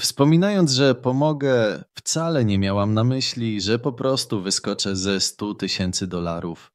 Wspominając, że pomogę, wcale nie miałam na myśli, że po prostu wyskoczę ze 100 tysięcy dolarów.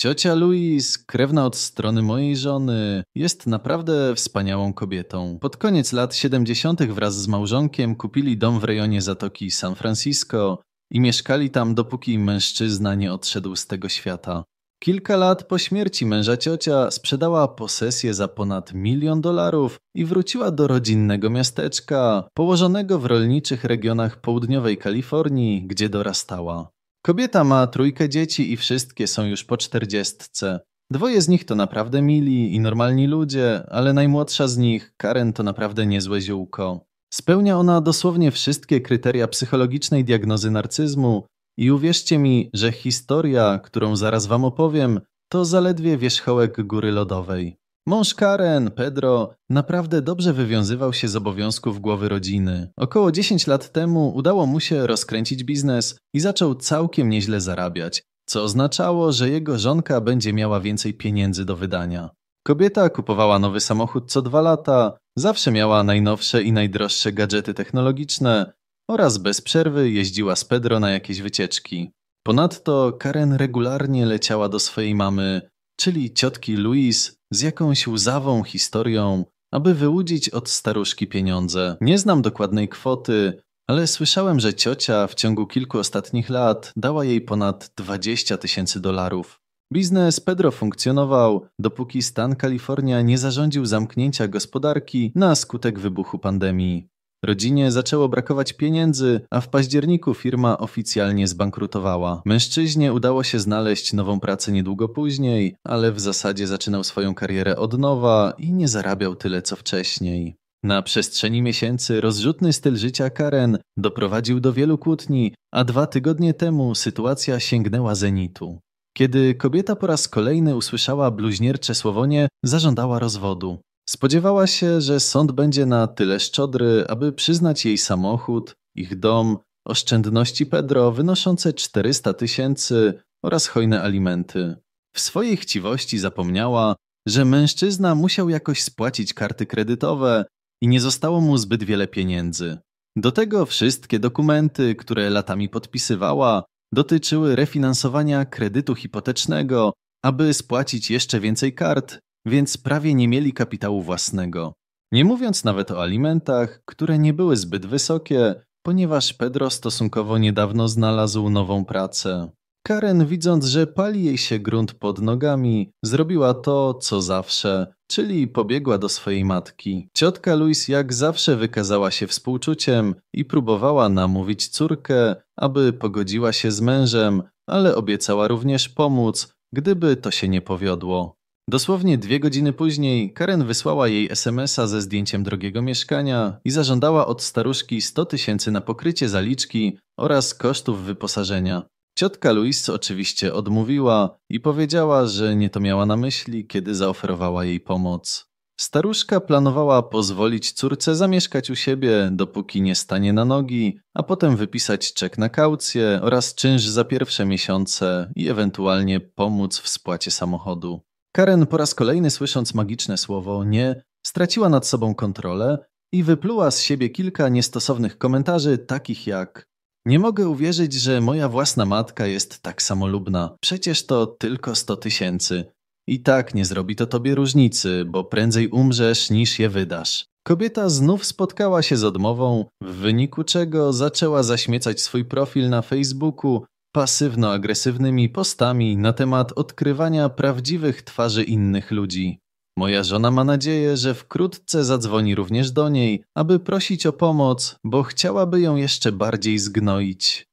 Ciocia Louise, krewna od strony mojej żony, jest naprawdę wspaniałą kobietą. Pod koniec lat 70. wraz z małżonkiem kupili dom w rejonie Zatoki San Francisco i mieszkali tam, dopóki mężczyzna nie odszedł z tego świata. Kilka lat po śmierci męża ciocia sprzedała posesję za ponad milion dolarów i wróciła do rodzinnego miasteczka, położonego w rolniczych regionach południowej Kalifornii, gdzie dorastała. Kobieta ma trójkę dzieci i wszystkie są już po czterdziestce. Dwoje z nich to naprawdę mili i normalni ludzie, ale najmłodsza z nich, Karen, to naprawdę niezłe ziółko. Spełnia ona dosłownie wszystkie kryteria psychologicznej diagnozy narcyzmu, i uwierzcie mi, że historia, którą zaraz wam opowiem, to zaledwie wierzchołek góry lodowej. Mąż Karen, Pedro, naprawdę dobrze wywiązywał się z obowiązków głowy rodziny. Około 10 lat temu udało mu się rozkręcić biznes i zaczął całkiem nieźle zarabiać, co oznaczało, że jego żonka będzie miała więcej pieniędzy do wydania. Kobieta kupowała nowy samochód co dwa lata, zawsze miała najnowsze i najdroższe gadżety technologiczne, oraz bez przerwy jeździła z Pedro na jakieś wycieczki. Ponadto Karen regularnie leciała do swojej mamy, czyli ciotki Louise, z jakąś łzawą historią, aby wyłudzić od staruszki pieniądze. Nie znam dokładnej kwoty, ale słyszałem, że ciocia w ciągu kilku ostatnich lat dała jej ponad 20 tysięcy dolarów. Biznes Pedro funkcjonował, dopóki stan Kalifornia nie zarządził zamknięcia gospodarki na skutek wybuchu pandemii. Rodzinie zaczęło brakować pieniędzy, a w październiku firma oficjalnie zbankrutowała. Mężczyźnie udało się znaleźć nową pracę niedługo później, ale w zasadzie zaczynał swoją karierę od nowa i nie zarabiał tyle co wcześniej. Na przestrzeni miesięcy rozrzutny styl życia Karen doprowadził do wielu kłótni, a dwa tygodnie temu sytuacja sięgnęła zenitu. Kiedy kobieta po raz kolejny usłyszała bluźniercze słowonie, zażądała rozwodu. Spodziewała się, że sąd będzie na tyle szczodry, aby przyznać jej samochód, ich dom, oszczędności Pedro wynoszące 400 tysięcy oraz hojne alimenty. W swojej chciwości zapomniała, że mężczyzna musiał jakoś spłacić karty kredytowe i nie zostało mu zbyt wiele pieniędzy. Do tego wszystkie dokumenty, które latami podpisywała, dotyczyły refinansowania kredytu hipotecznego, aby spłacić jeszcze więcej kart więc prawie nie mieli kapitału własnego. Nie mówiąc nawet o alimentach, które nie były zbyt wysokie, ponieważ Pedro stosunkowo niedawno znalazł nową pracę. Karen, widząc, że pali jej się grunt pod nogami, zrobiła to, co zawsze, czyli pobiegła do swojej matki. Ciotka Luis jak zawsze wykazała się współczuciem i próbowała namówić córkę, aby pogodziła się z mężem, ale obiecała również pomóc, gdyby to się nie powiodło. Dosłownie dwie godziny później Karen wysłała jej SMS-a ze zdjęciem drogiego mieszkania i zażądała od staruszki 100 tysięcy na pokrycie zaliczki oraz kosztów wyposażenia. Ciotka Louis oczywiście odmówiła i powiedziała, że nie to miała na myśli, kiedy zaoferowała jej pomoc. Staruszka planowała pozwolić córce zamieszkać u siebie, dopóki nie stanie na nogi, a potem wypisać czek na kaucję oraz czynsz za pierwsze miesiące i ewentualnie pomóc w spłacie samochodu. Karen po raz kolejny słysząc magiczne słowo nie, straciła nad sobą kontrolę i wypluła z siebie kilka niestosownych komentarzy, takich jak Nie mogę uwierzyć, że moja własna matka jest tak samolubna. Przecież to tylko 100 tysięcy. I tak nie zrobi to tobie różnicy, bo prędzej umrzesz niż je wydasz. Kobieta znów spotkała się z odmową, w wyniku czego zaczęła zaśmiecać swój profil na Facebooku pasywno-agresywnymi postami na temat odkrywania prawdziwych twarzy innych ludzi. Moja żona ma nadzieję, że wkrótce zadzwoni również do niej, aby prosić o pomoc, bo chciałaby ją jeszcze bardziej zgnoić.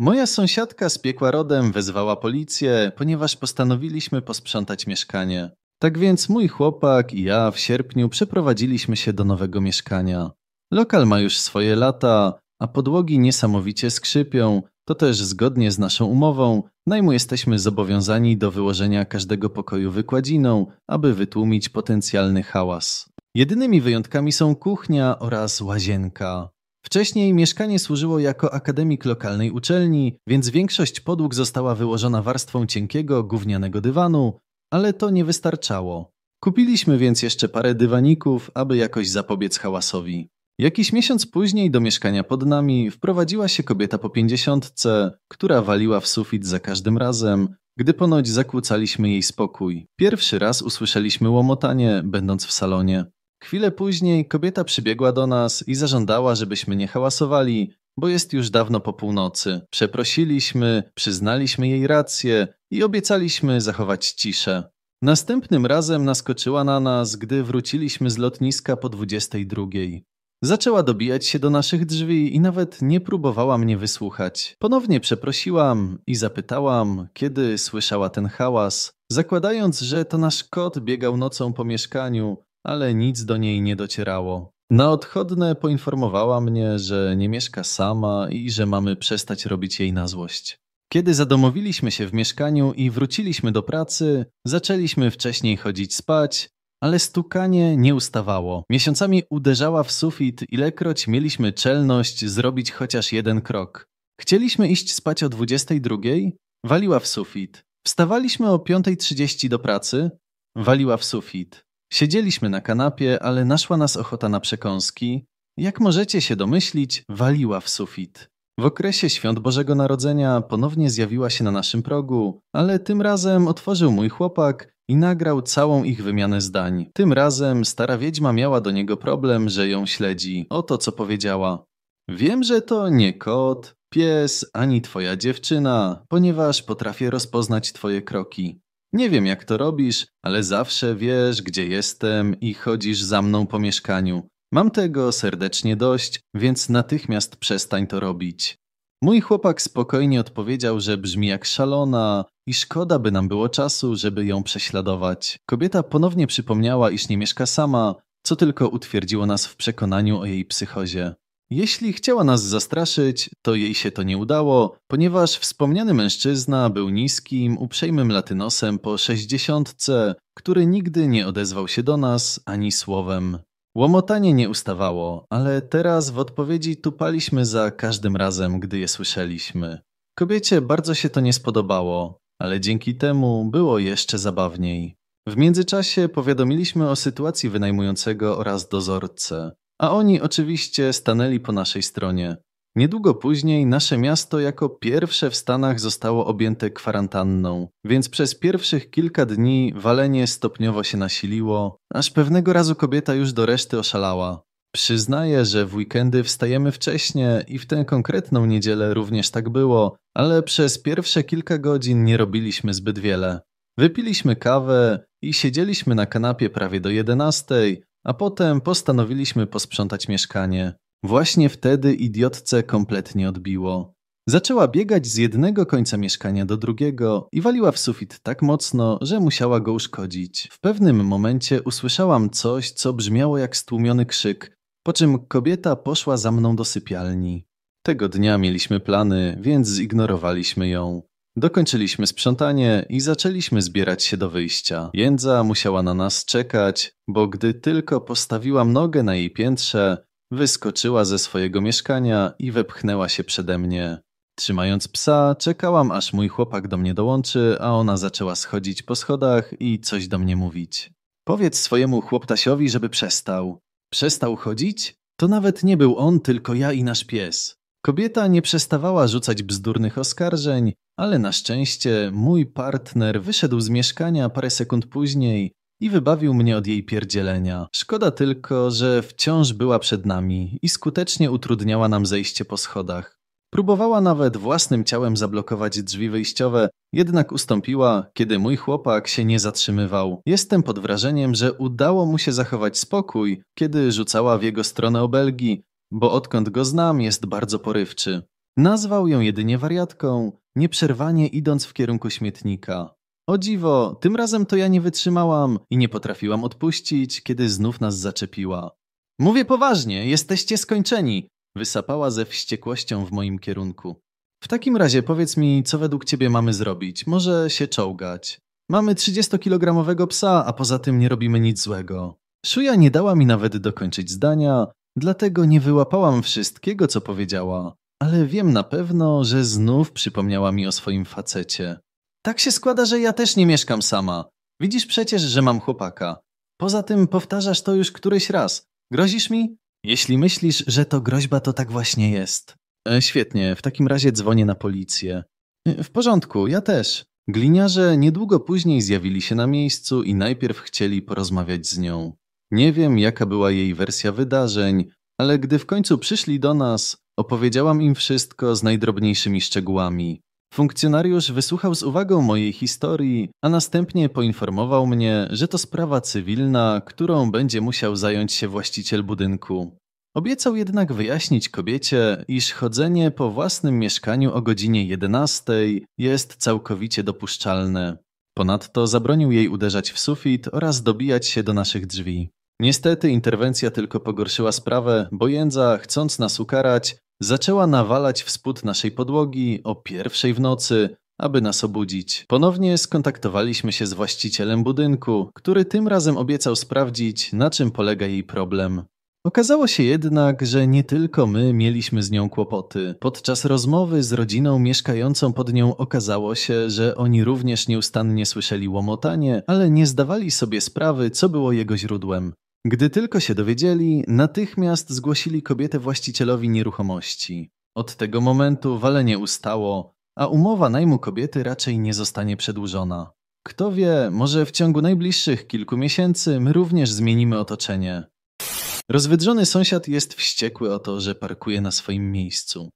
Moja sąsiadka z piekła rodem wezwała policję, ponieważ postanowiliśmy posprzątać mieszkanie. Tak więc mój chłopak i ja w sierpniu przeprowadziliśmy się do nowego mieszkania. Lokal ma już swoje lata, a podłogi niesamowicie skrzypią, to też zgodnie z naszą umową najmu jesteśmy zobowiązani do wyłożenia każdego pokoju wykładziną, aby wytłumić potencjalny hałas. Jedynymi wyjątkami są kuchnia oraz łazienka. Wcześniej mieszkanie służyło jako akademik lokalnej uczelni, więc większość podłóg została wyłożona warstwą cienkiego, gównianego dywanu, ale to nie wystarczało. Kupiliśmy więc jeszcze parę dywaników, aby jakoś zapobiec hałasowi. Jakiś miesiąc później do mieszkania pod nami wprowadziła się kobieta po pięćdziesiątce, która waliła w sufit za każdym razem, gdy ponoć zakłócaliśmy jej spokój. Pierwszy raz usłyszeliśmy łomotanie, będąc w salonie. Chwilę później kobieta przybiegła do nas i zażądała, żebyśmy nie hałasowali, bo jest już dawno po północy. Przeprosiliśmy, przyznaliśmy jej rację i obiecaliśmy zachować ciszę. Następnym razem naskoczyła na nas, gdy wróciliśmy z lotniska po 22. Zaczęła dobijać się do naszych drzwi i nawet nie próbowała mnie wysłuchać. Ponownie przeprosiłam i zapytałam, kiedy słyszała ten hałas, zakładając, że to nasz kot biegał nocą po mieszkaniu, ale nic do niej nie docierało. Na odchodne poinformowała mnie, że nie mieszka sama i że mamy przestać robić jej na złość. Kiedy zadomowiliśmy się w mieszkaniu i wróciliśmy do pracy, zaczęliśmy wcześniej chodzić spać, ale stukanie nie ustawało. Miesiącami uderzała w sufit, ilekroć mieliśmy czelność zrobić chociaż jeden krok. Chcieliśmy iść spać o 22, waliła w sufit. Wstawaliśmy o 5.30 do pracy, waliła w sufit. Siedzieliśmy na kanapie, ale naszła nas ochota na przekąski. Jak możecie się domyślić, waliła w sufit. W okresie świąt Bożego Narodzenia ponownie zjawiła się na naszym progu, ale tym razem otworzył mój chłopak i nagrał całą ich wymianę zdań. Tym razem stara wiedźma miała do niego problem, że ją śledzi. Oto co powiedziała. Wiem, że to nie kot, pies, ani twoja dziewczyna, ponieważ potrafię rozpoznać twoje kroki. Nie wiem jak to robisz, ale zawsze wiesz, gdzie jestem i chodzisz za mną po mieszkaniu. Mam tego serdecznie dość, więc natychmiast przestań to robić. Mój chłopak spokojnie odpowiedział, że brzmi jak szalona i szkoda by nam było czasu, żeby ją prześladować. Kobieta ponownie przypomniała, iż nie mieszka sama, co tylko utwierdziło nas w przekonaniu o jej psychozie. Jeśli chciała nas zastraszyć, to jej się to nie udało, ponieważ wspomniany mężczyzna był niskim, uprzejmym latynosem po sześćdziesiątce, który nigdy nie odezwał się do nas ani słowem. Łomotanie nie ustawało, ale teraz w odpowiedzi tupaliśmy za każdym razem, gdy je słyszeliśmy. Kobiecie bardzo się to nie spodobało, ale dzięki temu było jeszcze zabawniej. W międzyczasie powiadomiliśmy o sytuacji wynajmującego oraz dozorcę, a oni oczywiście stanęli po naszej stronie. Niedługo później nasze miasto jako pierwsze w Stanach zostało objęte kwarantanną, więc przez pierwszych kilka dni walenie stopniowo się nasiliło, aż pewnego razu kobieta już do reszty oszalała. Przyznaję, że w weekendy wstajemy wcześnie i w tę konkretną niedzielę również tak było, ale przez pierwsze kilka godzin nie robiliśmy zbyt wiele. Wypiliśmy kawę i siedzieliśmy na kanapie prawie do jedenastej, a potem postanowiliśmy posprzątać mieszkanie. Właśnie wtedy idiotce kompletnie odbiło. Zaczęła biegać z jednego końca mieszkania do drugiego i waliła w sufit tak mocno, że musiała go uszkodzić. W pewnym momencie usłyszałam coś, co brzmiało jak stłumiony krzyk, po czym kobieta poszła za mną do sypialni. Tego dnia mieliśmy plany, więc zignorowaliśmy ją. Dokończyliśmy sprzątanie i zaczęliśmy zbierać się do wyjścia. Jędza musiała na nas czekać, bo gdy tylko postawiłam nogę na jej piętrze, Wyskoczyła ze swojego mieszkania i wepchnęła się przede mnie. Trzymając psa, czekałam aż mój chłopak do mnie dołączy, a ona zaczęła schodzić po schodach i coś do mnie mówić. Powiedz swojemu chłoptasiowi, żeby przestał. Przestał chodzić? To nawet nie był on, tylko ja i nasz pies. Kobieta nie przestawała rzucać bzdurnych oskarżeń, ale na szczęście mój partner wyszedł z mieszkania parę sekund później i wybawił mnie od jej pierdzielenia. Szkoda tylko, że wciąż była przed nami i skutecznie utrudniała nam zejście po schodach. Próbowała nawet własnym ciałem zablokować drzwi wyjściowe, jednak ustąpiła, kiedy mój chłopak się nie zatrzymywał. Jestem pod wrażeniem, że udało mu się zachować spokój, kiedy rzucała w jego stronę obelgi, bo odkąd go znam, jest bardzo porywczy. Nazwał ją jedynie wariatką, nieprzerwanie idąc w kierunku śmietnika. O dziwo, tym razem to ja nie wytrzymałam i nie potrafiłam odpuścić, kiedy znów nas zaczepiła. Mówię poważnie, jesteście skończeni! Wysapała ze wściekłością w moim kierunku. W takim razie powiedz mi, co według ciebie mamy zrobić? Może się czołgać. Mamy 30-kilogramowego psa, a poza tym nie robimy nic złego. Szuja nie dała mi nawet dokończyć zdania, dlatego nie wyłapałam wszystkiego, co powiedziała, ale wiem na pewno, że znów przypomniała mi o swoim facecie. Tak się składa, że ja też nie mieszkam sama. Widzisz przecież, że mam chłopaka. Poza tym powtarzasz to już któryś raz. Grozisz mi? Jeśli myślisz, że to groźba, to tak właśnie jest. E, świetnie, w takim razie dzwonię na policję. E, w porządku, ja też. Gliniarze niedługo później zjawili się na miejscu i najpierw chcieli porozmawiać z nią. Nie wiem, jaka była jej wersja wydarzeń, ale gdy w końcu przyszli do nas, opowiedziałam im wszystko z najdrobniejszymi szczegółami. Funkcjonariusz wysłuchał z uwagą mojej historii, a następnie poinformował mnie, że to sprawa cywilna, którą będzie musiał zająć się właściciel budynku. Obiecał jednak wyjaśnić kobiecie, iż chodzenie po własnym mieszkaniu o godzinie 11 jest całkowicie dopuszczalne. Ponadto zabronił jej uderzać w sufit oraz dobijać się do naszych drzwi. Niestety interwencja tylko pogorszyła sprawę, bo Jędza, chcąc nas ukarać, Zaczęła nawalać w spód naszej podłogi o pierwszej w nocy, aby nas obudzić. Ponownie skontaktowaliśmy się z właścicielem budynku, który tym razem obiecał sprawdzić, na czym polega jej problem. Okazało się jednak, że nie tylko my mieliśmy z nią kłopoty. Podczas rozmowy z rodziną mieszkającą pod nią okazało się, że oni również nieustannie słyszeli łomotanie, ale nie zdawali sobie sprawy, co było jego źródłem. Gdy tylko się dowiedzieli, natychmiast zgłosili kobietę właścicielowi nieruchomości. Od tego momentu walenie ustało, a umowa najmu kobiety raczej nie zostanie przedłużona. Kto wie, może w ciągu najbliższych kilku miesięcy my również zmienimy otoczenie. Rozwydrzony sąsiad jest wściekły o to, że parkuje na swoim miejscu.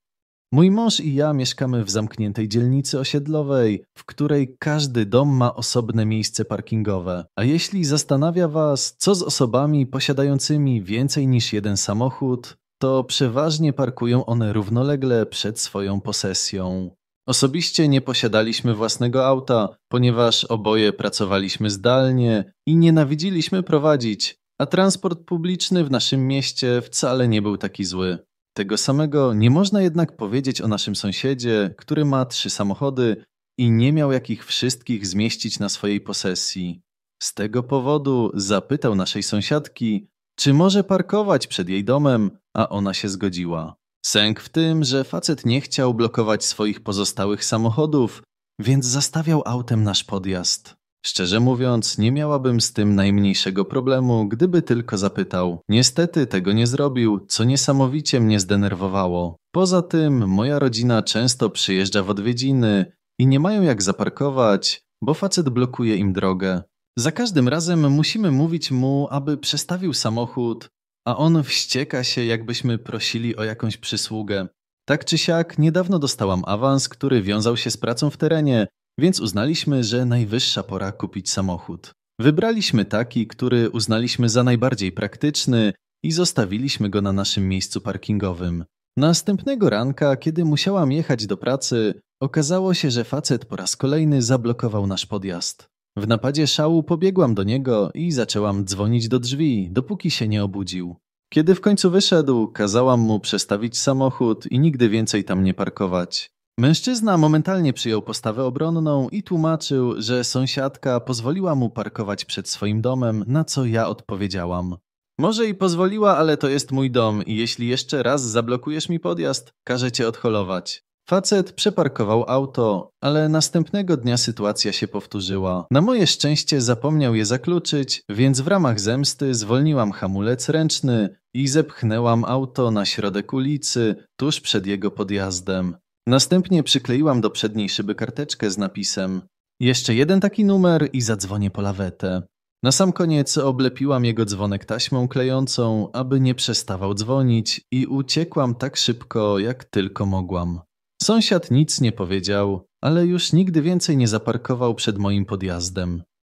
Mój mąż i ja mieszkamy w zamkniętej dzielnicy osiedlowej, w której każdy dom ma osobne miejsce parkingowe. A jeśli zastanawia Was, co z osobami posiadającymi więcej niż jeden samochód, to przeważnie parkują one równolegle przed swoją posesją. Osobiście nie posiadaliśmy własnego auta, ponieważ oboje pracowaliśmy zdalnie i nienawidziliśmy prowadzić, a transport publiczny w naszym mieście wcale nie był taki zły. Tego samego nie można jednak powiedzieć o naszym sąsiedzie, który ma trzy samochody i nie miał jakich wszystkich zmieścić na swojej posesji. Z tego powodu zapytał naszej sąsiadki, czy może parkować przed jej domem, a ona się zgodziła. Sęk w tym, że facet nie chciał blokować swoich pozostałych samochodów, więc zastawiał autem nasz podjazd. Szczerze mówiąc, nie miałabym z tym najmniejszego problemu, gdyby tylko zapytał. Niestety tego nie zrobił, co niesamowicie mnie zdenerwowało. Poza tym, moja rodzina często przyjeżdża w odwiedziny i nie mają jak zaparkować, bo facet blokuje im drogę. Za każdym razem musimy mówić mu, aby przestawił samochód, a on wścieka się, jakbyśmy prosili o jakąś przysługę. Tak czy siak, niedawno dostałam awans, który wiązał się z pracą w terenie więc uznaliśmy, że najwyższa pora kupić samochód. Wybraliśmy taki, który uznaliśmy za najbardziej praktyczny i zostawiliśmy go na naszym miejscu parkingowym. Następnego ranka, kiedy musiałam jechać do pracy, okazało się, że facet po raz kolejny zablokował nasz podjazd. W napadzie szału pobiegłam do niego i zaczęłam dzwonić do drzwi, dopóki się nie obudził. Kiedy w końcu wyszedł, kazałam mu przestawić samochód i nigdy więcej tam nie parkować. Mężczyzna momentalnie przyjął postawę obronną i tłumaczył, że sąsiadka pozwoliła mu parkować przed swoim domem, na co ja odpowiedziałam. Może i pozwoliła, ale to jest mój dom i jeśli jeszcze raz zablokujesz mi podjazd, każę cię odholować. Facet przeparkował auto, ale następnego dnia sytuacja się powtórzyła. Na moje szczęście zapomniał je zakluczyć, więc w ramach zemsty zwolniłam hamulec ręczny i zepchnęłam auto na środek ulicy, tuż przed jego podjazdem. Następnie przykleiłam do przedniej szyby karteczkę z napisem jeszcze jeden taki numer i zadzwonię po lawetę. Na sam koniec oblepiłam jego dzwonek taśmą klejącą, aby nie przestawał dzwonić i uciekłam tak szybko, jak tylko mogłam. Sąsiad nic nie powiedział, ale już nigdy więcej nie zaparkował przed moim podjazdem.